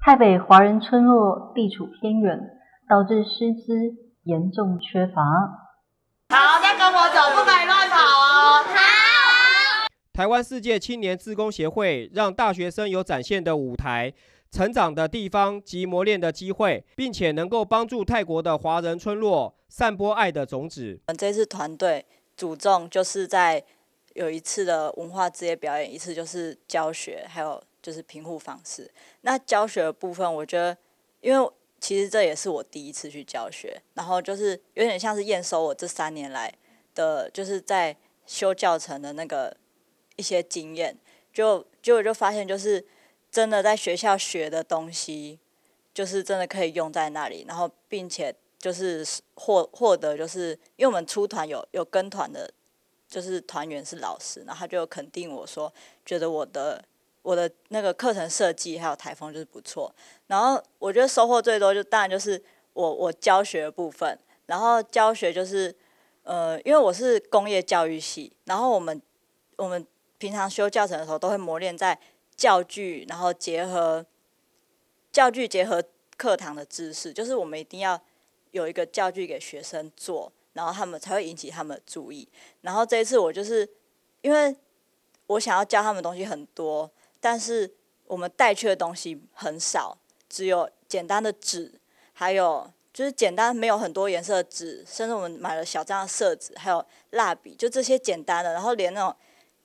太北华人村落地处偏远，导致师资严重缺乏。好，再跟我走，不以乱跑哦！好。台湾世界青年自工协会让大学生有展现的舞台、成长的地方及磨练的机会，并且能够帮助泰国的华人村落散播爱的种子。我们这次团队主重就是在有一次的文化职业表演，一次就是教学，还有。就是平护方式。那教学部分，我觉得，因为其实这也是我第一次去教学，然后就是有点像是验收我这三年来的，就是在修教程的那个一些经验。就就我就发现，就是真的在学校学的东西，就是真的可以用在那里，然后并且就是获获得，就是因为我们出团有有跟团的，就是团员是老师，然后他就肯定我说，觉得我的。我的那个课程设计还有台风就是不错，然后我觉得收获最多就当然就是我我教学部分，然后教学就是，呃，因为我是工业教育系，然后我们我们平常修教程的时候都会磨练在教具，然后结合教具结合课堂的知识，就是我们一定要有一个教具给学生做，然后他们才会引起他们的注意。然后这一次我就是因为我想要教他们东西很多。但是我们带去的东西很少，只有简单的纸，还有就是简单没有很多颜色的纸，甚至我们买了小张色纸，还有蜡笔，就这些简单的。然后连那种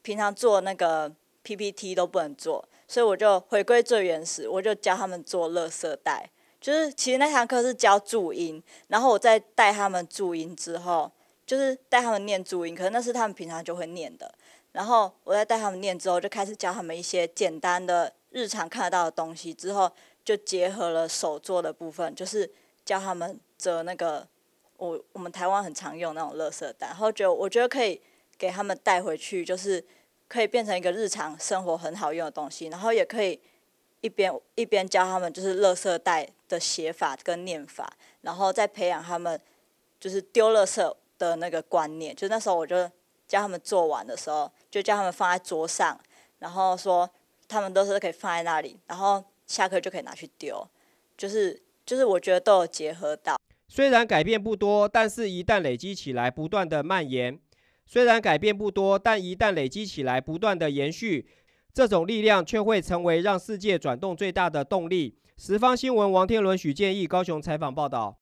平常做那个 PPT 都不能做，所以我就回归最原始，我就教他们做乐色带。就是其实那堂课是教注音，然后我再带他们注音之后，就是带他们念注音，可能那是他们平常就会念的。然后我在带他们念之后，就开始教他们一些简单的日常看得到的东西。之后就结合了手做的部分，就是教他们折那个我我们台湾很常用那种垃圾袋。然后觉得我觉得可以给他们带回去，就是可以变成一个日常生活很好用的东西。然后也可以一边一边教他们就是垃圾袋的写法跟念法，然后再培养他们就是丢垃圾的那个观念。就那时候我就。叫他们做完的时候，就叫他们放在桌上，然后说他们都是可以放在那里，然后下课就可以拿去丢，就是就是我觉得都有结合到。虽然改变不多，但是一旦累积起来，不断的蔓延；虽然改变不多，但一旦累积起来，不断的延续，这种力量却会成为让世界转动最大的动力。十方新闻，王天伦、许建义，高雄采访报道。